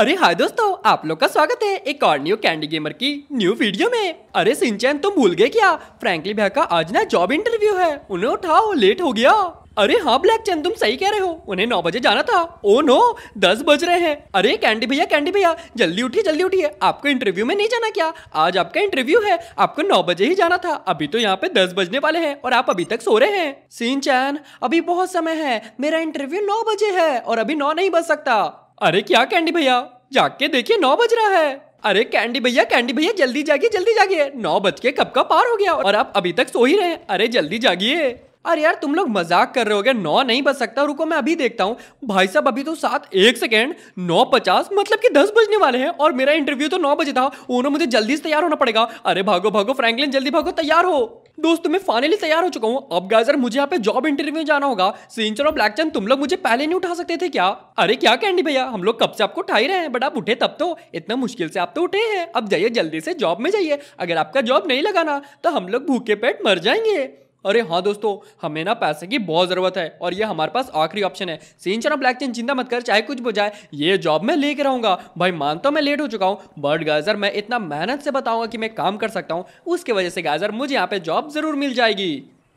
अरे हाय दोस्तों आप लोग का स्वागत है एक और न्यू कैंडी गेमर की न्यू वीडियो में अरे सिंचन तुम भूल गए क्या फ्रैंकली भैया का आज ना जॉब इंटरव्यू है उन्हें उठाओ लेट हो गया अरे हाँ ब्लैक चंद तुम सही कह रहे हो उन्हें नौ बजे जाना था ओ नो दस बज रहे हैं अरे कैंडी भैया कैंडी भैया जल्दी उठिए जल्दी उठिए आपको इंटरव्यू में नहीं जाना क्या आज आपका इंटरव्यू है आपको नौ बजे ही जाना था अभी तो यहाँ पे दस बजने वाले हैं और आप अभी तक सो रहे हैं सीन चैन अभी बहुत समय है मेरा इंटरव्यू नौ बजे है और अभी नौ नहीं बज सकता अरे क्या कैंडी भैया जाके देखिए नौ बज रहा है अरे कैंडी भैया कैंडी भैया जल्दी जागिए जल्दी जागिए नौ बज के कब का पार हो गया और आप अभी तक सो ही रहे अरे जल्दी जागिए अरे यार तुम लोग मजाक कर रहे हो गया नौ नहीं बच सकता रुको मैं अभी देखता हूँ भाई साहब अभी तो सात एक सेकेंड नौ पचास मतलब कि दस बजने वाले हैं और मेरा इंटरव्यू तो नौ बजे था उन्होंने मुझे जल्दी से तैयार होना पड़ेगा अरे भागो भागो फ्रैंकलिन जल्दी भागो तैयार हो दोस्तों मैं फाइनली तैयार हो चुका हूँ अब गाजर मुझे यहाँ पे जॉब इंटरव्यू जाना होगा सिंचर और ब्लैकचंद तुम लोग मुझे पहले नहीं उठा सकते थे क्या अरे क्या कैंडी भैया हम लोग कब से आपको उठा ही रहे हैं बट आप उठे तब तो इतना मुश्किल से आप तो उठे हैं अब जाइए जल्दी से जॉब में जाइए अगर आपका जॉब नहीं लगाना तो हम लोग भूखे पेट मर जाएंगे अरे हाँ दोस्तों हमें ना पैसे की बहुत ज़रूरत है और ये हमारे पास आखिरी ऑप्शन है सीन और ब्लैक चेन चिंता मत कर चाहे कुछ बुझाए ये जॉब मैं लेके रहूंगा भाई मान तो मैं लेट हो चुका हूँ बट गाजर मैं इतना मेहनत से बताऊंगा कि मैं काम कर सकता हूँ उसके वजह से गाजर मुझे यहाँ पे जॉब ज़रूर मिल जाएगी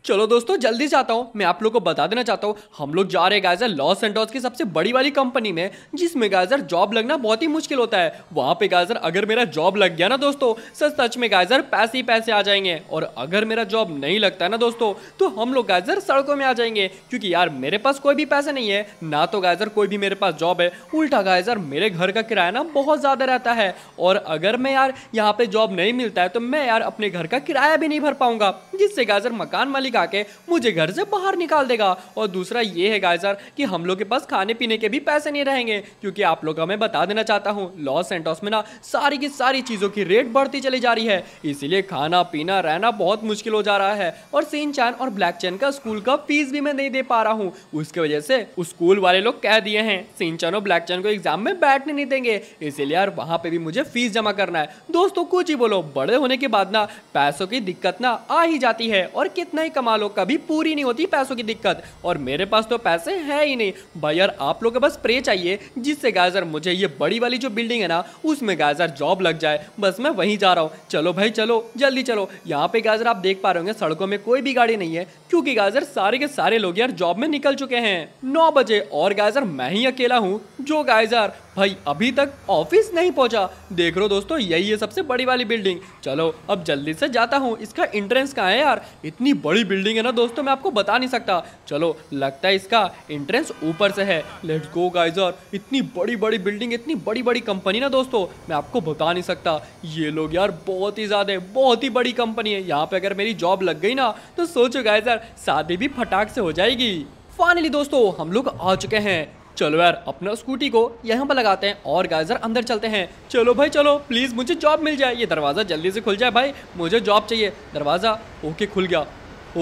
चलो दोस्तों जल्दी जाता हूँ मैं आप लोग को बता देना चाहता हूँ हम लोग जा रहे हैं गाइजर लॉस एंड की सबसे बड़ी वाली कंपनी में जिसमें गाइजर जॉब लगना बहुत ही मुश्किल होता है वहाँ पे गाइजर अगर मेरा जॉब लग गया ना दोस्तों सच सच में गाइजर पैसे ही पैसे आ जाएंगे और अगर मेरा जॉब नहीं लगता है ना दोस्तों तो हम लोग गाइजर सड़कों में आ जाएंगे क्योंकि यार मेरे पास कोई भी पैसा नहीं है ना तो गाइजर कोई भी मेरे पास जॉब है उल्टा गाइजर मेरे घर का किराया ना बहुत ज़्यादा रहता है और अगर मैं यार यहाँ पर जॉब नहीं मिलता है तो मैं यार अपने घर का किराया भी नहीं भर पाऊँगा जिससे गाइजर मकान मालिक दिखा के मुझे घर से बाहर निकाल देगा और दूसरा ये है गाय सर कि हम लोग के पास खाने पीने के भी पैसे नहीं रहेंगे क्योंकि आप लोग का मैं बता देना चाहता हूँ लॉस एंटॉस में ना सारी की सारी चीज़ों की रेट बढ़ती चली जा रही है इसीलिए खाना पीना रहना बहुत मुश्किल हो जा रहा है और सीन चैन और ब्लैक चैन का स्कूल का फीस भी मैं नहीं दे पा रहा हूँ उसकी वजह से उस स्कूल वाले लोग कह दिए हैं सीन चैन और ब्लैक चैन को एग्जाम में बैठने नहीं देंगे इसीलिए यार वहाँ पर भी मुझे फीस जमा करना है दोस्तों कुछ ही बोलो बड़े होने के बाद ना पैसों की दिक्कत ना आ ही जाती है और कितना ही कमा लो कभी पूरी नहीं होती पैसों की दिक्कत और मेरे पास तो पैसे है ही नहीं भाई यार आप लोग का बस प्रे चाहिए जिससे गाजर मुझे ये बड़ी वाली जो बिल्डिंग है ना उसमें गाजर जॉब लग जाए बस मैं वहीं जा रहा हूँ चलो भाई चलो जल्दी चलो यहाँ पे गाजर आप देख पा रहे होंगे सड़कों में कोई भी गाड़ी नहीं है क्योंकि गाजर सारे के सारे लोग यार जॉब में निकल चुके हैं नौ बजे और गाजर मैं ही अकेला हूँ जो गाजर भाई अभी तक ऑफिस नहीं पहुंचा देख रो दोस्तों यही है सबसे बड़ी वाली बिल्डिंग चलो अब जल्दी से जाता हूँ इसका एंट्रेंस कहाँ है यार इतनी बड़ी बिल्डिंग है ना दोस्तों मैं आपको बता नहीं सकता चलो लगता है इसका एंट्रेंस ऊपर से है लेट गो गाइजर इतनी बड़ी बड़ी बिल्डिंग इतनी बड़ी बड़ी कंपनी ना दोस्तों मैं आपको बता नहीं सकता ये लोग यार बहुत ही ज़्यादा बहुत ही बड़ी कंपनी है यहाँ पे अगर मेरी जॉब लग गई ना तो सोचो गाइजर शादी भी फटाक से हो जाएगी फाइनली दोस्तों हम लोग आ चुके हैं चलो यार अपना स्कूटी को यहाँ पर लगाते हैं और गाइजर अंदर चलते हैं चलो भाई चलो प्लीज़ मुझे जॉब मिल जाए ये दरवाज़ा जल्दी से खुल जाए भाई मुझे जॉब चाहिए दरवाज़ा ओके खुल गया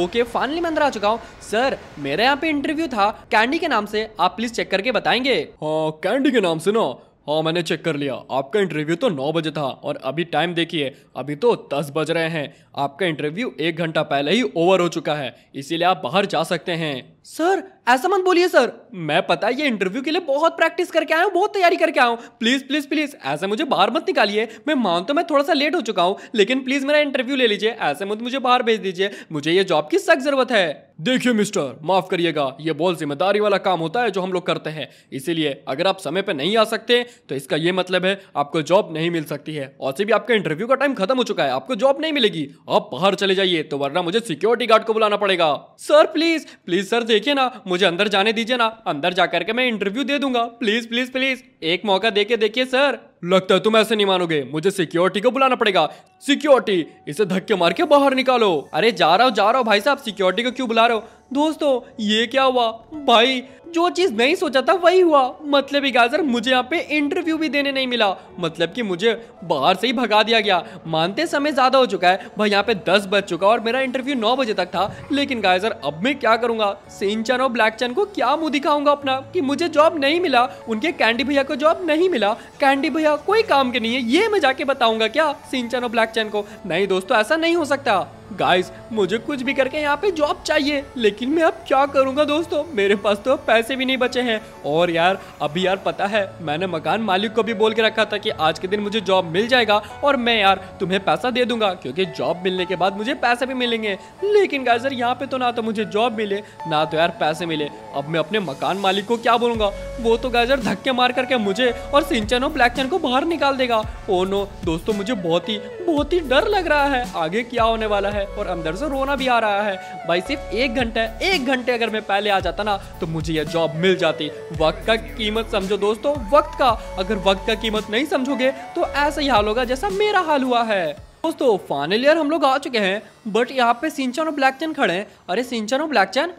ओके फाइनली मैं अंदर आ चुका हूँ सर मेरे यहाँ पे इंटरव्यू था कैंडी के नाम से आप प्लीज़ चेक करके बताएंगे हाँ कैंडी के नाम से ना हाँ मैंने चेक कर लिया आपका इंटरव्यू तो नौ बजे था और अभी टाइम देखिए अभी तो दस बज रहे हैं आपका इंटरव्यू एक घंटा पहले ही ओवर हो चुका है इसीलिए आप बाहर जा सकते हैं सर ऐसा मत बोलिए सर मैं पता है ये इंटरव्यू के लिए बहुत प्रैक्टिस करके आया हूँ बहुत तैयारी करके आया हूँ प्लीज़ प्लीज़ प्लीज़ ऐसे मुझे बाहर मत निकालिए मैं मान तो मैं थोड़ा सा लेट हो चुका हूँ लेकिन प्लीज़ मेरा इंटरव्यू ले लीजिए ऐसे मत मुझे बाहर भेज दीजिए मुझे ये जॉब की सख्त ज़रूरत है देखिए मिस्टर माफ़ करिएगा ये बहुत जिम्मेदारी वाला काम होता है जो हम लोग करते हैं इसीलिए अगर आप समय पर नहीं आ सकते तो इसका ये मतलब है आपको जॉब नहीं मिल सकती है और से भी आपका इंटरव्यू का टाइम खत्म हो चुका है आपको जॉब नहीं मिलेगी आप बाहर चले जाइए तो वरना मुझे सिक्योरिटी गार्ड को बुलाना पड़ेगा सर प्लीज़ प्लीज़ सर देखिए ना मुझे अंदर जाने दीजिए ना अंदर जा करके मैं इंटरव्यू दे दूंगा प्लीज प्लीज प्लीज एक मौका देके देखिए सर लगता है तुम ऐसे नहीं मानोगे मुझे सिक्योरिटी को बुलाना पड़ेगा सिक्योरिटी इसे धक्के मार के बाहर निकालो अरे जा रहा हूँ जा रहा हूँ भाई साहब सिक्योरिटी को क्यों बुला रहे हो दोस्तों ये क्या हुआ भाई जो चीज नहीं सोचा था वही हुआ मतलब ही गाजर मुझे यहाँ पे इंटरव्यू भी देने नहीं मिला मतलब कि मुझे बाहर से ही भगा दिया गया मानते समय ज्यादा हो चुका है भाई यहाँ पे दस बज चुका और मेरा इंटरव्यू नौ बजे तक था लेकिन गाजर अब मैं क्या करूंगा सिंचन और ब्लैक चैन को क्या मुंह दिखाऊंगा अपना कि मुझे जॉब नहीं मिला उनके कैंडी भैया को जॉब नहीं मिला कैंडी भैया कोई काम के नहीं है ये मैं जाके बताऊंगा क्या सिंचन और ब्लैक चैन को नहीं दोस्तों ऐसा नहीं हो सकता गाइस मुझे कुछ भी करके यहाँ पे जॉब चाहिए लेकिन मैं अब क्या करूँगा दोस्तों मेरे पास तो पैसे भी नहीं बचे हैं और यार अभी यार पता है मैंने मकान मालिक को भी बोल के रखा था कि आज के दिन मुझे जॉब मिल जाएगा और मैं यार तुम्हें पैसा दे दूंगा क्योंकि जॉब मिलने के बाद मुझे पैसे भी मिलेंगे लेकिन गाय सर यहाँ पे तो ना तो मुझे जॉब मिले ना तो यार पैसे मिले अब मैं अपने मकान मालिक को क्या बोलूँगा वो तो गाय सर धक्के मार करके मुझे और सिंचन और ब्लैक को बाहर निकाल देगा ओ oh नो दोस्तों मुझे बहुत ही बहुत ही डर लग रहा है आगे क्या होने वाला है है और अंदर से रोना भी आ रहा है भाई सिर्फ एक घंटा एक घंटे अगर मैं पहले आ जाता ना तो मुझे यह जॉब मिल जाती वक्त का कीमत समझो दोस्तों वक्त का अगर वक्त का कीमत नहीं समझोगे तो ऐसा ही हाल होगा जैसा मेरा हाल हुआ है दोस्तों फाइनल ईयर हम लोग आ चुके हैं बट यहाँ पे सिंचन और ब्लैकचैन खड़े हैं अरे सिंचन और ब्लैकचैन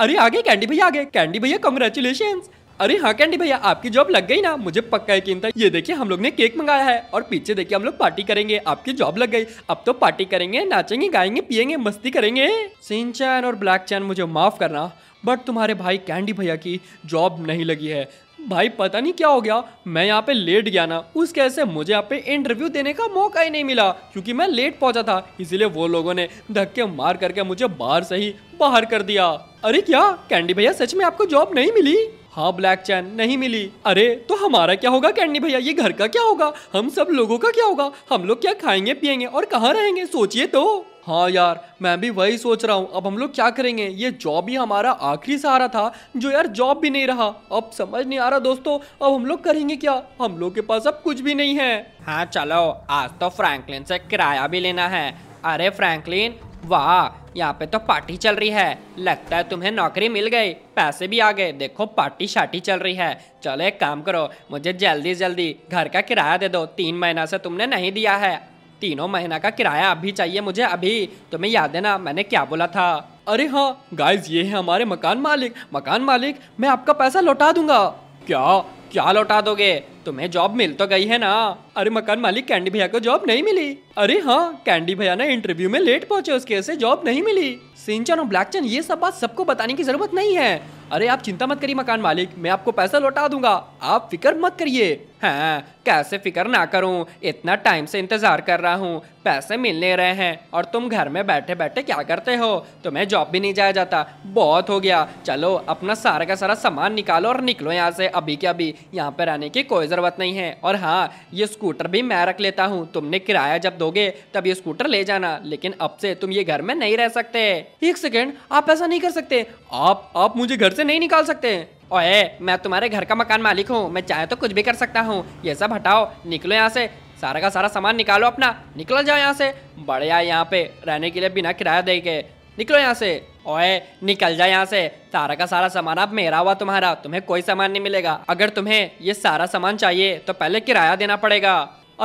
अरे आगे कैंडी भैया आगे कैंडी भैया कंग्रेचुलेशन अरे हाँ कैंडी भैया आपकी जॉब लग गई ना मुझे पक्का यकीन था ये देखिए हम लोग ने केक मंगाया है और पीछे देखिए हम लोग पार्टी करेंगे आपकी जॉब लग गई अब तो पार्टी करेंगे नाचेंगे गाएंगे पियेंगे मस्ती करेंगे सिंचन और ब्लैक चैन मुझे माफ करना बट तुम्हारे भाई कैंडी भैया की जॉब नहीं लगी है भाई पता नहीं क्या हो गया मैं यहाँ पे लेट गया ना उस कैसे मुझे यहाँ पे इंटरव्यू देने का मौका ही नहीं मिला क्योंकि मैं लेट पहुंचा था इसीलिए वो लोगों ने धक्के मार करके मुझे बाहर से ही बाहर कर दिया अरे क्या कैंडी भैया सच में आपको जॉब नहीं मिली हाँ ब्लैक चैन नहीं मिली अरे तो हमारा क्या होगा कैंडी भैया ये घर का क्या होगा हम सब लोगों का क्या होगा हम लोग क्या खाएंगे पियेंगे और कहाँ रहेंगे सोचिए तो हाँ यार मैं भी वही सोच रहा हूँ अब हम लोग क्या करेंगे ये जॉब ही हमारा आखिरी सहारा था जो यार जॉब भी नहीं रहा अब समझ नहीं आ रहा दोस्तों अब हम लोग करेंगे क्या हम लोग के पास अब कुछ भी नहीं है हाँ चलो आज तो फ्रैंकलिन से किराया भी लेना है अरे फ्रैंकलिन वाह यहाँ पे तो पार्टी चल रही है लगता है तुम्हें नौकरी मिल गई पैसे भी आ गए देखो पार्टी शार्टी चल रही है चलो एक काम करो मुझे जल्दी जल्दी घर का किराया दे दो तीन महीना से तुमने नहीं दिया है तीनों महीना का किराया अभी चाहिए मुझे अभी तुम्हें याद है ना मैंने क्या बोला था अरे हाँ गाइज ये है हमारे मकान मालिक मकान मालिक मैं आपका पैसा लौटा दूंगा क्या क्या लौटा दोगे तुम्हें जॉब मिल तो गई है ना अरे मकान मालिक कैंडी भैया को जॉब नहीं मिली अरे हाँ कैंडी भैया ना इंटरव्यू में लेट पहुंचे उसके ऐसे जॉब नहीं मिली सिंचन और ब्लैकचन ये सब बात सबको बताने की जरूरत नहीं है अरे आप चिंता मत करिए मकान मालिक मैं आपको पैसा लौटा दूंगा आप फिक्र मत करिए हाँ कैसे फिक्र ना करूँ इतना टाइम से इंतज़ार कर रहा हूँ पैसे मिलने रहे हैं और तुम घर में बैठे बैठे क्या करते हो मैं जॉब भी नहीं जाया जाता बहुत हो गया चलो अपना सारा का सारा सामान निकालो और निकलो यहाँ से अभी के अभी यहाँ पर रहने की कोई ज़रूरत नहीं है और हाँ ये स्कूटर भी मैं रख लेता हूँ तुमने किराया जब दोगे तब ये स्कूटर ले जाना लेकिन अब से तुम ये घर में नहीं रह सकते एक सेकेंड आप ऐसा नहीं कर सकते आप आप मुझे घर से नहीं निकाल सकते ओए मैं तुम्हारे घर का मकान मालिक हूँ मैं चाहे तो कुछ भी कर सकता हूँ ये सब हटाओ निकलो यहाँ से सारा का सारा सामान निकालो अपना निकलो जाओ यहाँ से बढ़िया यहाँ पे रहने के लिए बिना किराया दे के निकलो यहाँ से ओए निकल जाए यहाँ से सारा का सारा सामान अब मेरा हुआ तुम्हारा तुम्हें कोई सामान नहीं मिलेगा अगर तुम्हें ये सारा सामान चाहिए तो पहले किराया देना पड़ेगा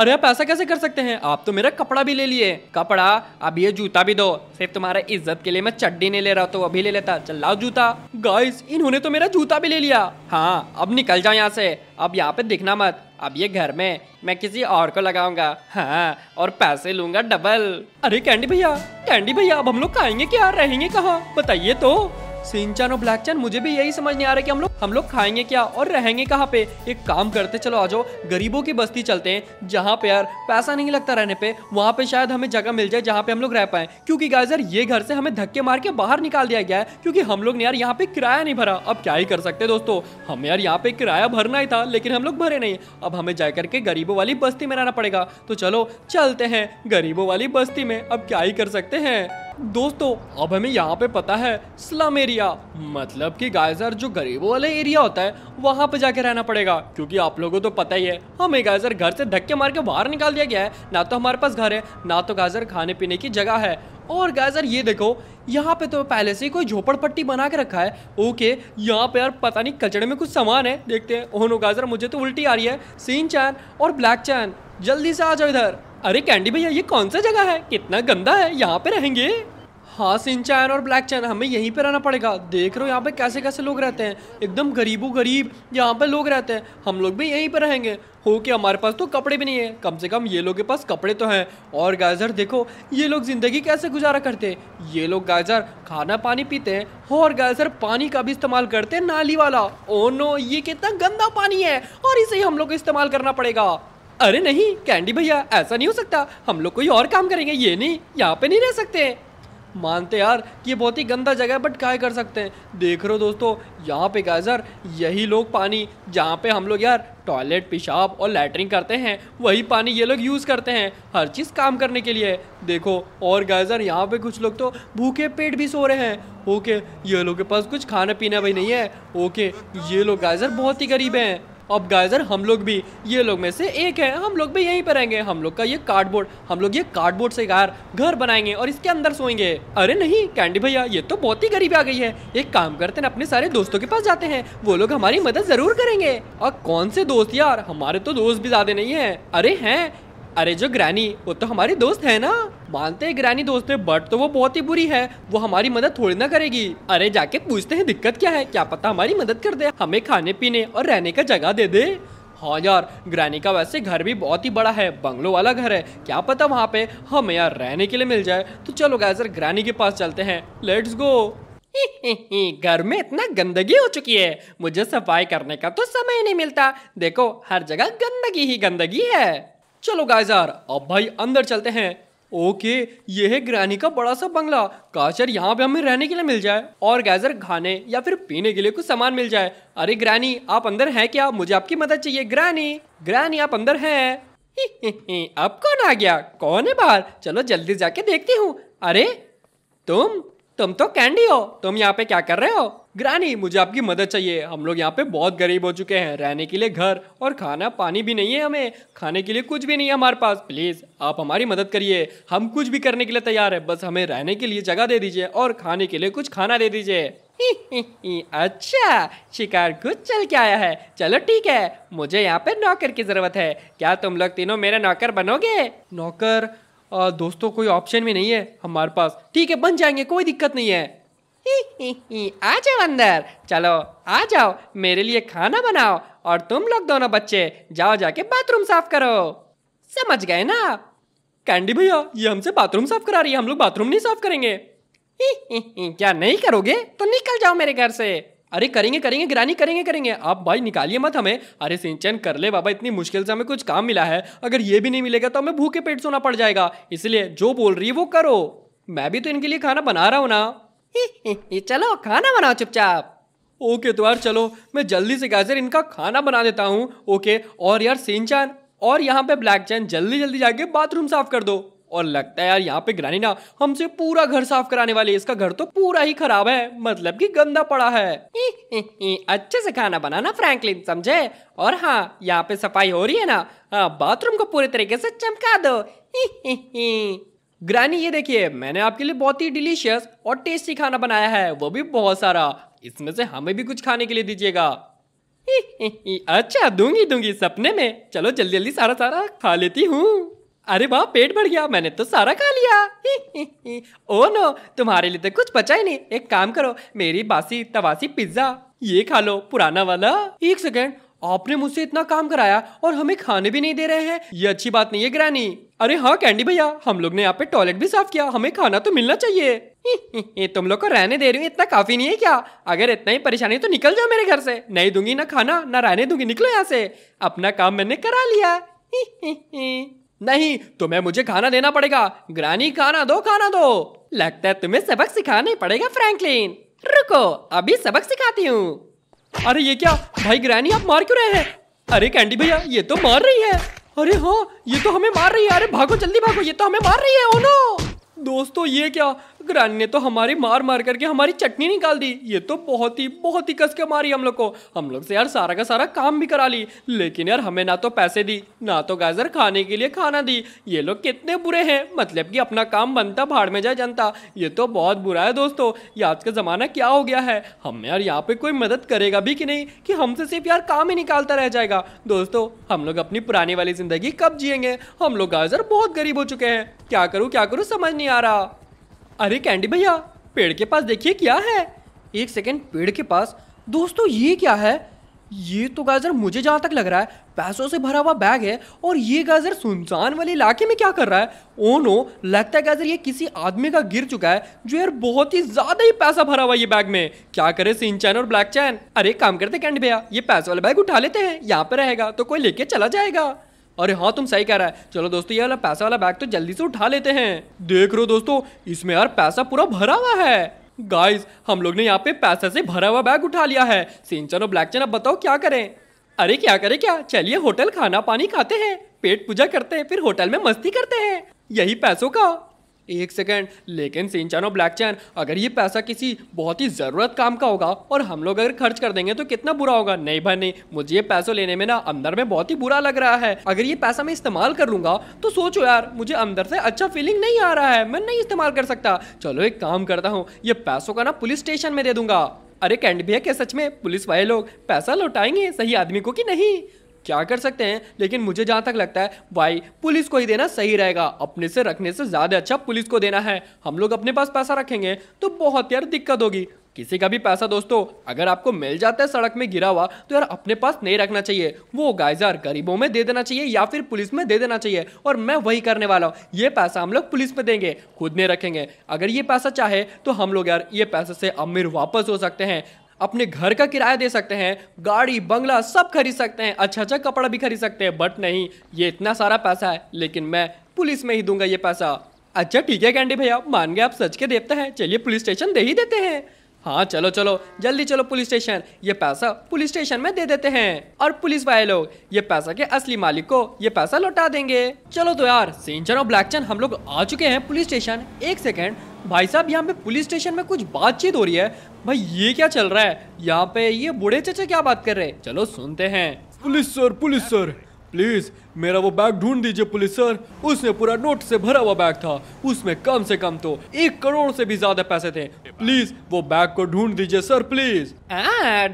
अरे आप ऐसा कैसे कर सकते हैं आप तो मेरा कपड़ा भी ले लिए कपड़ा अब ये जूता भी दो सिर्फ तुम्हारा इज्जत के लिए मैं चड्डी नहीं ले रहा तो अभी ले लेता चल लाओ जूता गाइस इन्होंने तो मेरा जूता भी ले लिया हाँ अब निकल जाओ यहाँ से अब यहाँ पे दिखना मत अब ये घर में मैं किसी और को लगाऊंगा हाँ और पैसे लूंगा डबल अरे कैंडी भैया कैंडी भैया अब हम लोग खाएंगे क्या रहेंगे कहाँ बताइए तो सिंचान और ब्लैक चैन मुझे भी यही समझ नहीं आ रहा कि हम लोग हम लोग खाएंगे क्या और रहेंगे कहाँ पे एक काम करते चलो आ जाओ गरीबों की बस्ती चलते हैं जहाँ पे यार पैसा नहीं लगता रहने पे वहाँ पे शायद हमें जगह मिल जाए जहाँ पे हम लोग रह पाए क्योंकि गाजर ये घर से हमें धक्के मार के बाहर निकाल दिया गया है क्योंकि हम लोग ने यार यहाँ पे किराया नहीं भरा अब क्या ही कर सकते दोस्तों हमें यार यहाँ पे किराया भरना ही था लेकिन हम लोग भरे नहीं अब हमें जा करके गरीबों वाली बस्ती में रहना पड़ेगा तो चलो चलते हैं गरीबों वाली बस्ती में अब क्या ही कर सकते हैं दोस्तों अब हमें यहाँ पे पता है स्लम एरिया मतलब कि गायजर जो गरीबों वाला एरिया होता है वहाँ पे जाके रहना पड़ेगा क्योंकि आप लोगों को तो पता ही है हमें गायजर घर से धक्के मार के बाहर निकाल दिया गया है ना तो हमारे पास घर है ना तो गाजर खाने पीने की जगह है और गाजर ये देखो यहाँ पे तो पहले से ही कोई झोपड़पट्टी बना के रखा है ओके यहाँ पे यार पता नहीं कचड़े में कुछ सामान है देखते हैं ओहनो गाजर मुझे तो उल्टी आ रही है सीन चैन और ब्लैक चैन जल्दी से आ जाओ इधर अरे कैंडी भैया ये कौन सा जगह है कितना गंदा है यहाँ पे रहेंगे हाँ सिंचैन और ब्लैक चैन हमें यहीं पे रहना पड़ेगा देख रहे हो यहाँ पे कैसे कैसे लोग रहते हैं एकदम गरीबो गरीब यहाँ पे लोग रहते हैं हम लोग भी यहीं पे रहेंगे हो कि हमारे पास तो कपड़े भी नहीं है कम से कम ये लोग के पास कपड़े तो हैं और गाजर देखो ये लोग ज़िंदगी कैसे गुजारा करते हैं ये लोग गाजर खाना पानी पीते हैं और गाजर पानी का भी इस्तेमाल करते हैं नाली वाला ओ नो ये कितना गंदा पानी है और इसे हम लोग को इस्तेमाल करना पड़ेगा अरे नहीं कैंडी भैया ऐसा नहीं हो सकता हम लोग कोई और काम करेंगे ये नहीं यहाँ पे नहीं रह सकते मानते यार कि ये बहुत ही गंदा जगह है बट क्या कर सकते हैं देख रहे हो दोस्तों यहाँ पे सर यही लोग पानी जहाँ पे हम लोग यार टॉयलेट पेशाब और लैटरिन करते हैं वही पानी ये लोग यूज़ करते हैं हर चीज़ काम करने के लिए देखो और गाइजर यहाँ पे कुछ लोग तो भूखे पेट भी सो रहे हैं ओके ये लोग के पास कुछ खाना पीना भी नहीं है ओके ये लोग गाइजर बहुत ही गरीब हैं अब गाइजर हम लोग भी ये लोग में से एक है हम लोग भी यहीं पर रहेंगे हम लोग का ये कार्डबोर्ड हम लोग ये कार्डबोर्ड से यार घर बनाएंगे और इसके अंदर सोएंगे अरे नहीं कैंडी भैया ये तो बहुत ही गरीब आ गई है एक काम करते हैं अपने सारे दोस्तों के पास जाते हैं वो लोग हमारी मदद जरूर करेंगे और कौन से दोस्त यार हमारे तो दोस्त भी ज्यादा नहीं है अरे हैं अरे जो ग्रैनी वो तो हमारी दोस्त है ना मानते हैं ग्रैनी दोस्त है बट तो वो बहुत ही बुरी है वो हमारी मदद थोड़ी ना करेगी अरे जाके पूछते हैं दिक्कत क्या है क्या पता हमारी मदद कर दे हमें खाने पीने और रहने का जगह दे दे हाँ यार ग्रैनी का वैसे घर भी बहुत ही बड़ा है बंगलो वाला घर है क्या पता वहाँ पे हमें यार रहने के लिए मिल जाए तो चलो गैस यार ग्रैनी के पास चलते हैं लेट्स गो घर में इतना गंदगी हो चुकी है मुझे सफाई करने का तो समय नहीं मिलता देखो हर जगह गंदगी ही गंदगी है चलो गाइजार अब भाई अंदर चलते हैं ओके ये है ग्रैनी का बड़ा सा बंगला काचर यहाँ पे हमें रहने के लिए मिल जाए और गैजर खाने या फिर पीने के लिए कुछ सामान मिल जाए अरे ग्रैनी आप अंदर हैं क्या मुझे आपकी मदद चाहिए ग्रैनी ग्रैनी आप अंदर हैं अब कौन आ गया कौन है बाहर चलो जल्दी जाके देखती हूँ अरे तुम तुम तो कैंडी हो तुम यहाँ पे क्या कर रहे हो ग्रानी मुझे आपकी मदद चाहिए हम लोग यहाँ पे बहुत गरीब हो चुके हैं रहने के लिए घर और खाना पानी भी नहीं है हमें खाने के लिए कुछ भी नहीं है हमारे पास प्लीज़ आप हमारी मदद करिए हम कुछ भी करने के लिए तैयार है बस हमें रहने के लिए जगह दे दीजिए और खाने के लिए कुछ खाना दे दीजिए अच्छा शिकार कुछ चल के आया है चलो ठीक है मुझे यहाँ पे नौकर की जरूरत है क्या तुम लोग तीनों मेरे नौकर बनोगे नौकर आ, दोस्तों कोई ऑप्शन भी नहीं है हमारे पास ठीक है बन जाएंगे कोई दिक्कत नहीं है आ जाओ अंदर चलो आ जाओ मेरे लिए खाना बनाओ और तुम लोग दोनों बच्चे जाओ जाके बाथरूम साफ करो समझ गए ना कैंडी भैया ये हमसे बाथरूम साफ करा रही है हम लोग बाथरूम नहीं साफ करेंगे ही ही ही, क्या नहीं करोगे तो निकल जाओ मेरे घर से अरे करेंगे करेंगे गिरानी करेंगे करेंगे आप भाई निकालिए मत हमें अरे सिंचन कर ले बाबा इतनी मुश्किल से हमें कुछ काम मिला है अगर ये भी नहीं मिलेगा तो हमें भूखे पेट सोना पड़ जाएगा इसलिए जो बोल रही है वो करो मैं भी तो इनके लिए खाना बना रहा हूँ ना ही ही चलो खाना बनाओ चुपचाप ओके तो यार चलो मैं जल्दी से गाजर इनका खाना बना देता हूँ ओके और यार सिंचन और यहाँ पे ब्लैक चैन जल्दी जल्दी जाके बाथरूम साफ कर दो और लगता है यार यहाँ पे ग्रानी ना हमसे पूरा घर साफ कराने वाली है इसका घर तो पूरा ही खराब है मतलब कि गंदा पड़ा है अच्छे से खाना बनाना फ्रैंकलिन समझे और हाँ यहाँ पे सफाई हो रही है ना हाँ बाथरूम को पूरे तरीके से चमका दो ग्रानी ये देखिए मैंने आपके लिए बहुत ही डिलीशियस और टेस्टी खाना बनाया है वो भी बहुत सारा इसमें से हमें भी कुछ खाने के लिए दीजिएगा अच्छा दूंगी दूंगी सपने में चलो जल्दी जल्दी सारा सारा खा लेती हूँ अरे वाह पेट भर गया मैंने तो सारा खा लिया ओ नो तुम्हारे लिए तो कुछ बचा ही नहीं एक काम करो मेरी बासी तवासी पिज्जा ये खा लो पुराना वाला एक सेकेंड आपने मुझसे इतना काम कराया और हमें खाने भी नहीं दे रहे हैं ये अच्छी बात नहीं है ग्रैनी अरे हाँ कैंडी भैया हम लोग ने यहाँ पे टॉयलेट भी साफ किया हमें खाना तो मिलना चाहिए तुम लोग को रहने दे रही हूँ इतना काफी नहीं है क्या अगर इतना ही परेशानी तो निकल जाओ मेरे घर से नहीं दूंगी ना खाना ना रहने दूंगी निकलो यहाँ से अपना काम मैंने करा लिया नहीं तुम्हें मुझे खाना देना पड़ेगा ग्रानी खाना दो खाना दो लगता है तुम्हें सबक सिखाना ही पड़ेगा फ्रैंकलिन रुको अभी सबक सिखाती हूँ अरे ये क्या भाई ग्रानी आप मार क्यों रहे हैं अरे कैंडी भैया ये तो मार रही है अरे हाँ ये तो हमें मार रही है अरे भागो जल्दी भागो ये तो हमें मार रही है ओ oh नो दोस्तों ये क्या ग्रानी ने तो हमारी मार मार करके हमारी चटनी निकाल दी ये तो बहुत ही बहुत ही कस के मारी हम लोग को हम लोग से यार सारा का सारा काम भी करा ली लेकिन यार हमें ना तो पैसे दी ना तो गाजर खाने के लिए खाना दी ये लोग कितने बुरे हैं मतलब कि अपना काम बनता भाड़ में जाए जनता ये तो बहुत बुरा है दोस्तों ये आज का ज़माना क्या हो गया है हम यार यहाँ पे कोई मदद करेगा भी कि नहीं कि हमसे सिर्फ यार काम ही निकालता रह जाएगा दोस्तों हम लोग अपनी पुरानी वाली ज़िंदगी कब जियेंगे हम लोग गाजर बहुत गरीब हो चुके हैं क्या करूँ क्या करूँ समझ नहीं आ रहा अरे कैंडी भैया पेड़ के पास देखिए क्या है एक सेकेंड पेड़ के पास दोस्तों ये क्या है ये तो गाजर मुझे जहाँ तक लग रहा है पैसों से भरा हुआ बैग है और ये गाजर सुनसान वाले इलाके में क्या कर रहा है ओ नो लगता है गाजर ये किसी आदमी का गिर चुका है जो यार बहुत ही ज्यादा ही पैसा भरा हुआ ये बैग में क्या करे सीन चैन और ब्लैक चैन अरे काम करते कैंड भैया ये पैसे वाला बैग उठा लेते हैं यहाँ पर रहेगा तो कोई लेके चला जाएगा अरे हाँ तुम सही कह रहा है चलो दोस्तों ये वाला पैसा वाला बैग तो जल्दी से उठा लेते हैं देख रहे हो दोस्तों इसमें यार पैसा पूरा भरा हुआ है गाइस हम लोग ने यहाँ पे पैसा से भरा हुआ बैग उठा लिया है सिंचन और ब्लैक चन अब बताओ क्या करें अरे क्या करें क्या चलिए होटल खाना पानी खाते हैं पेट पूजा करते हैं फिर होटल में मस्ती करते हैं यही पैसों का एक सेकेंड लेकिन सिंचानो ब्लैक चैन अगर ये पैसा किसी बहुत ही ज़रूरत काम का होगा और हम लोग अगर खर्च कर देंगे तो कितना बुरा होगा नहीं भाई नहीं मुझे ये पैसा लेने में ना अंदर में बहुत ही बुरा लग रहा है अगर ये पैसा मैं इस्तेमाल कर लूँगा तो सोचो यार मुझे अंदर से अच्छा फीलिंग नहीं आ रहा है मैं नहीं इस्तेमाल कर सकता चलो एक काम करता हूँ ये पैसों का ना पुलिस स्टेशन में दे दूंगा अरे कैंड भैया क्या सच में पुलिस वाले लोग पैसा लौटाएंगे सही आदमी को कि नहीं क्या कर सकते हैं लेकिन मुझे जहाँ तक लगता है भाई पुलिस को ही देना सही रहेगा अपने से रखने से ज़्यादा अच्छा पुलिस को देना है हम लोग अपने पास पैसा रखेंगे तो बहुत यार दिक्कत होगी किसी का भी पैसा दोस्तों अगर आपको मिल जाता है सड़क में गिरा हुआ तो यार अपने पास नहीं रखना चाहिए वो गायजार गरीबों में दे देना चाहिए या फिर पुलिस में दे देना चाहिए और मैं वही करने वाला हूँ ये पैसा हम लोग पुलिस में देंगे खुद नहीं रखेंगे अगर ये पैसा चाहे तो हम लोग यार ये पैसे से अमीर वापस हो सकते हैं अपने घर का किराया दे सकते हैं गाड़ी बंगला सब खरीद सकते हैं अच्छा अच्छा कपड़ा भी खरीद सकते हैं बट नहीं ये इतना सारा पैसा है लेकिन मैं पुलिस में ही दूंगा ये पैसा अच्छा ठीक है कैंडी भैया मान गए आप सच के देवता हैं चलिए पुलिस स्टेशन दे ही देते हैं हाँ चलो चलो जल्दी चलो पुलिस स्टेशन ये पैसा पुलिस स्टेशन में दे देते हैं और पुलिस वाले लोग ये पैसा के असली मालिक को ये पैसा लौटा देंगे चलो तो यार सिंचन और ब्लैकचन हम लोग आ चुके हैं पुलिस स्टेशन एक सेकेंड भाई साहब यहाँ पे पुलिस स्टेशन में कुछ बातचीत हो रही है भाई ये क्या चल रहा है यहाँ पे ये बूढ़े चाचा क्या बात कर रहे हैं चलो सुनते हैं police sir police sir please मेरा वो बैग ढूंढ दीजिए पुलिस सर उसने पूरा नोट से भरा हुआ बैग था उसमें कम से कम तो एक करोड़ से भी ज्यादा पैसे थे प्लीज वो बैग को ढूंढ दीजिए सर प्लीज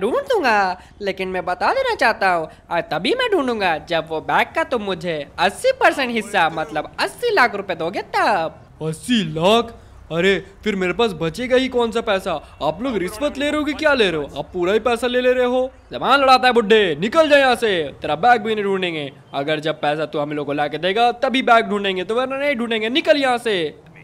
ढूंढ दूंगा लेकिन मैं बता देना चाहता हूँ तभी मैं ढूंढूंगा जब वो बैग का तुम तो मुझे अस्सी परसेंट हिस्सा मतलब अस्सी लाख रूपए दोगे तब अस्सी लाख अरे फिर मेरे पास बचेगा ही कौन सा पैसा आप लोग रिश्वत ले रहे हो कि क्या ले रहे हो आप पूरा ही पैसा ले ले रहे हो जबान लड़ाता है बुढ़े निकल जाए यहाँ से तेरा बैग भी नहीं ढूंढेंगे अगर जब पैसा तू हम लोग को ला के देगा तभी बैग ढूंढेंगे तो वरना नहीं ढूंढेंगे निकल यहाँ से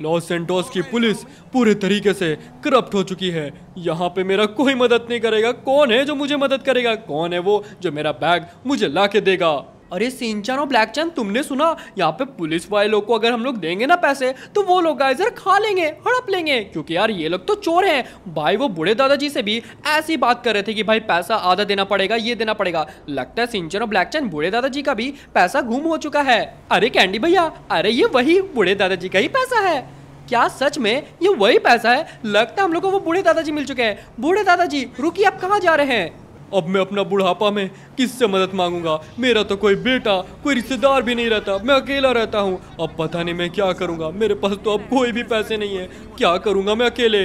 लॉस सेंटोस की पुलिस पूरे तरीके से करप्ट हो चुकी है यहाँ पे मेरा कोई मदद नहीं करेगा कौन है जो मुझे मदद करेगा कौन है वो जो मेरा बैग मुझे ला के देगा अरे सिंचन और ब्लैक चैन तुमने सुना यहाँ पे पुलिस वालों को अगर हम लोग देंगे ना पैसे तो वो लोग गाइस यार खा लेंगे हड़प लेंगे क्योंकि यार ये लोग तो चोर हैं भाई वो बूढ़े दादाजी से भी ऐसी बात कर रहे थे कि भाई पैसा आधा देना पड़ेगा ये देना पड़ेगा लगता है सिंचन और ब्लैक चैन बूढ़े दादाजी का भी पैसा गुम हो चुका है अरे कैंडी भैया अरे ये वही बूढ़े दादाजी का ही पैसा है क्या सच में ये वही पैसा है लगता है हम लोग को वो बूढ़े दादाजी मिल चुके हैं बूढ़े दादाजी रुकी आप कहाँ जा रहे हैं अब मैं अपना बुढ़ापा में किससे मदद मांगूंगा मेरा तो कोई बेटा कोई रिश्तेदार भी नहीं रहता मैं अकेला रहता हूँ अब पता नहीं मैं क्या करूँगा मेरे पास तो अब कोई भी पैसे नहीं है क्या करूँगा मैं अकेले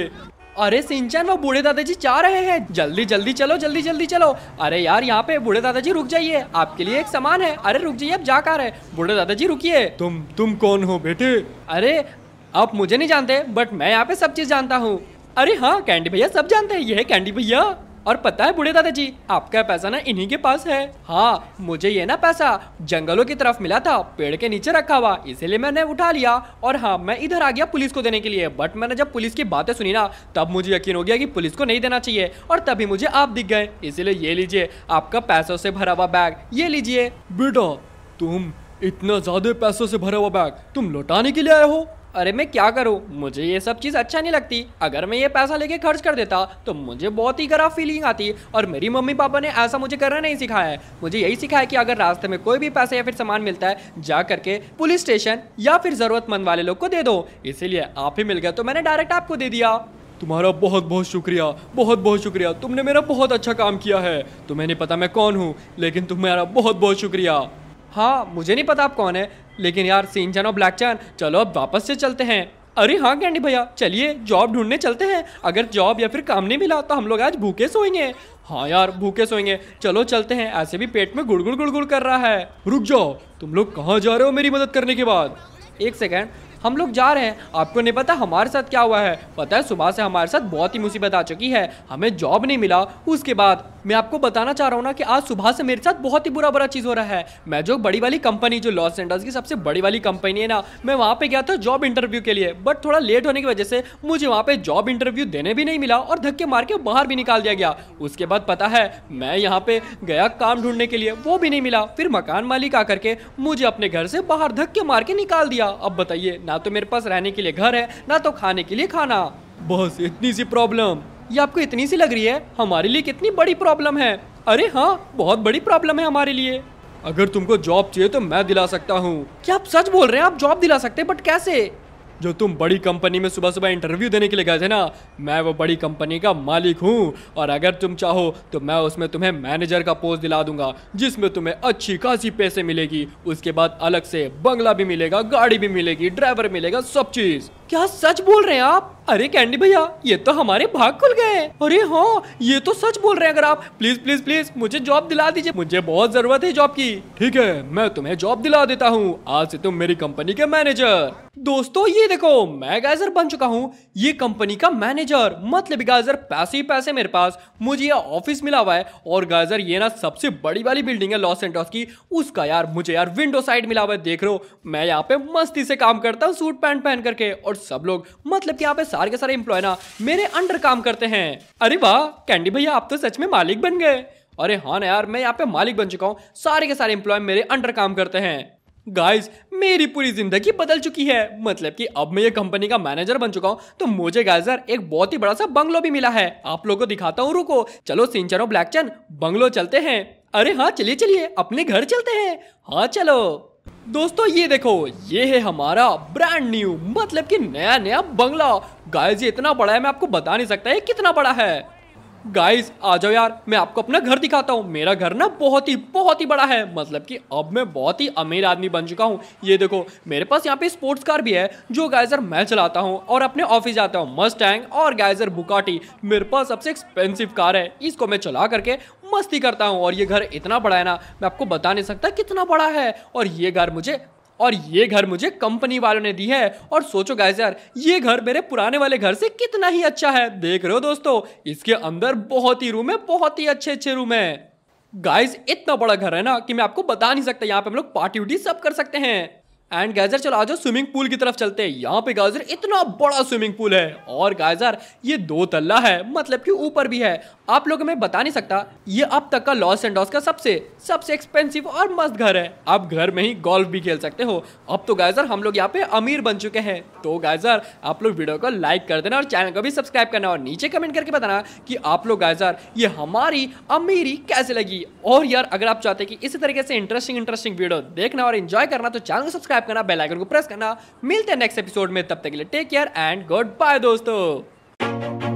अरे सिंचन वो बूढ़े दादाजी चाह रहे हैं जल्दी जल्दी चलो जल्दी जल्दी चलो अरे यार यहाँ पे बूढ़े दादाजी रुक जाइए आपके लिए एक सामान है अरे रुक जाइए अब जा कर है बूढ़े दादाजी रुकिए तुम तुम कौन हो बेटे अरे आप मुझे नहीं जानते बट मैं यहाँ पे सब चीज जानता हूँ अरे हाँ कैंडी भैया सब जानते हैं ये है कैंडी भैया और पता है बूढ़े दादाजी आपका पैसा ना इन्हीं के पास है हाँ मुझे ये ना पैसा जंगलों की तरफ मिला था पेड़ के नीचे रखा हुआ इसीलिए मैंने उठा लिया और हाँ मैं इधर आ गया पुलिस को देने के लिए बट मैंने जब पुलिस की बातें सुनी ना तब मुझे यकीन हो गया कि पुलिस को नहीं देना चाहिए और तभी मुझे आप दिख गए इसीलिए ये लीजिए आपका पैसों से भरा हुआ बैग ये लीजिए बेटा तुम इतना ज्यादा पैसों से भरा हुआ बैग तुम लौटाने के लिए आए हो अरे मैं क्या करूँ मुझे ये सब चीज़ अच्छा नहीं लगती अगर मैं ये पैसा लेके खर्च कर देता तो मुझे बहुत ही खराब फीलिंग आती और मेरी मम्मी पापा ने ऐसा मुझे करना नहीं सिखाया है मुझे यही सिखाया कि अगर रास्ते में कोई भी पैसा या फिर सामान मिलता है जा करके पुलिस स्टेशन या फिर ज़रूरतमंद वाले लोग को दे दो इसीलिए आप ही मिल गए तो मैंने डायरेक्ट आपको दे दिया तुम्हारा बहुत बहुत शुक्रिया बहुत बहुत शुक्रिया तुमने मेरा बहुत अच्छा काम किया है तुम्हें नहीं पता मैं कौन हूँ लेकिन तुम्हारा बहुत बहुत शुक्रिया हाँ मुझे नहीं पता आप कौन है लेकिन यार सिंचन और ब्लैक चैन चलो अब वापस से चलते हैं अरे हाँ कैंडी भैया चलिए जॉब ढूंढने चलते हैं अगर जॉब या फिर काम नहीं मिला तो हम लोग आज भूखे सोएंगे हाँ यार भूखे सोएंगे चलो चलते हैं ऐसे भी पेट में गुड़गुड़ गुड़गुड़ कर रहा है रुक जाओ तुम लोग कहाँ जा रहे हो मेरी मदद करने के बाद एक सेकेंड हम लोग जा रहे हैं आपको नहीं पता हमारे साथ क्या हुआ है पता है सुबह से हमारे साथ बहुत ही मुसीबत आ चुकी है हमें जॉब नहीं मिला उसके बाद मैं आपको बताना चाह रहा हूँ ना कि आज सुबह से मेरे साथ बहुत ही बुरा बुरा चीज़ हो रहा है मैं जो बड़ी वाली कंपनी जो लॉस एंडल्स की सबसे बड़ी वाली कंपनी है ना मैं वहाँ पे गया था जॉब इंटरव्यू के लिए बट थोड़ा लेट होने की वजह से मुझे वहाँ पे जॉब इंटरव्यू देने भी नहीं मिला और धक्के मार के बाहर भी निकाल दिया गया उसके बाद पता है मैं यहाँ पे गया काम ढूंढने के लिए वो भी नहीं मिला फिर मकान मालिक आकर के मुझे अपने घर से बाहर धक्के मार के निकाल दिया अब बताइए न ना तो मेरे पास रहने के लिए घर है ना तो खाने के लिए खाना बस इतनी सी प्रॉब्लम ये आपको इतनी सी लग रही है हमारे लिए कितनी बड़ी प्रॉब्लम है अरे हाँ बहुत बड़ी प्रॉब्लम है हमारे लिए अगर तुमको जॉब चाहिए तो मैं दिला सकता हूँ क्या आप सच बोल रहे हैं आप जॉब दिला सकते हैं बट कैसे जो तुम बड़ी कंपनी में सुबह सुबह इंटरव्यू देने के लिए गए थे ना मैं वो बड़ी कंपनी का मालिक हूँ और अगर तुम चाहो तो मैं उसमें तुम्हें मैनेजर का पोस्ट दिला दूंगा जिसमें तुम्हें अच्छी खासी पैसे मिलेगी उसके बाद अलग से बंगला भी मिलेगा गाड़ी भी मिलेगी ड्राइवर मिलेगा सब चीज़ क्या सच बोल रहे हैं आप अरे कैंडी भैया ये तो हमारे भाग खुल गए अरे हाँ ये तो सच बोल रहे हैं अगर आप प्लीज प्लीज प्लीज मुझे जॉब दिला दीजिए मुझे बहुत जरूरत है जॉब की ठीक है मैं तुम्हें जॉब दिला देता हूँ आज से तुम मेरी कंपनी के मैनेजर दोस्तों ये देखो मैं गाइजर बन चुका हूँ ये कंपनी का मैनेजर मतलब गाइजर पैसे ही पैसे मेरे पास मुझे ये ऑफिस मिला हुआ है और गाइजर ये ना सबसे बड़ी वाली बिल्डिंग है लॉस सेंटोस की उसका यार मुझे यार विंडो साइड मिला हुआ है देख रहे हो मैं यहाँ पे मस्ती से काम करता हूँ सूट पैंट पहन करके और सब लोग मतलब कि यहाँ पे सारे के सारे एम्प्लॉय ना मेरे अंडर काम करते हैं अरे वाह कैंडी भैया आप तो सच में मालिक बन गए अरे हाँ ना यार मैं यहाँ पे मालिक बन चुका हूँ सारे के सारे एम्प्लॉय मेरे अंडर काम करते हैं गाइस मेरी पूरी जिंदगी बदल चुकी है मतलब कि अब मैं ये कंपनी का मैनेजर बन चुका हूँ तो मुझे गाइस यार एक बहुत ही बड़ा सा बंगलो भी मिला है आप लोगों को दिखाता हूँ रुको चलो सिंचरो ब्लैकचन बंगलो चलते हैं अरे हाँ चलिए चलिए अपने घर चलते हैं हाँ चलो दोस्तों ये देखो ये है हमारा ब्रांड न्यू मतलब कि नया नया बंगला गाइस ये इतना बड़ा है मैं आपको बता नहीं सकता ये कितना बड़ा है गाइस आ जाओ यार मैं आपको अपना घर दिखाता हूँ मेरा घर ना बहुत ही बहुत ही बड़ा है मतलब कि अब मैं बहुत ही अमीर आदमी बन चुका हूँ ये देखो मेरे पास यहाँ पे स्पोर्ट्स कार भी है जो गाइजर मैं चलाता हूँ और अपने ऑफिस जाता हूँ मस्टैंग और गाइजर बुकाटी मेरे पास सबसे एक्सपेंसिव कार है इसको मैं चला करके मस्ती करता हूँ और ये घर इतना बड़ा है ना मैं आपको बता नहीं सकता कितना बड़ा है और ये घर मुझे और ये घर मुझे कंपनी वालों ने दी है और सोचो गाइस यार ये घर मेरे पुराने वाले घर से कितना ही अच्छा है देख रहे हो दोस्तों इसके अंदर बहुत ही रूम है बहुत ही अच्छे अच्छे रूम है गाइज इतना बड़ा घर है ना कि मैं आपको बता नहीं सकता यहाँ पे हम लोग पार्टी उटी सब कर सकते हैं एंड गाइजर चलो आ जाओ स्विमिंग पूल की तरफ चलते हैं यहाँ पे गाइजर इतना बड़ा स्विमिंग पूल है और गाइजर ये दो तल्ला है मतलब कि ऊपर भी है आप लोग मैं बता नहीं सकता ये अब तक का लॉस एंड का सबसे सबसे एक्सपेंसिव और मस्त घर है आप घर में ही गोल्फ भी खेल सकते हो अब तो गाइजर हम लोग यहाँ पे अमीर बन चुके हैं तो गाइजर आप लोग वीडियो को लाइक कर देना और चैनल को भी सब्सक्राइब करना और नीचे कमेंट करके बताना की आप लोग गाइजर ये हमारी अमीरी कैसे लगी और यार अगर आप चाहते कि इसी तरीके से इंटरेस्टिंग इंटरेस्टिंग वीडियो देखना और इंजॉय करना तो चैनल को सब्सक्राइब सब्सक्राइब करना बेल आइकन को प्रेस करना मिलते हैं नेक्स्ट एपिसोड में तब तक के लिए take care and good bye दोस्तों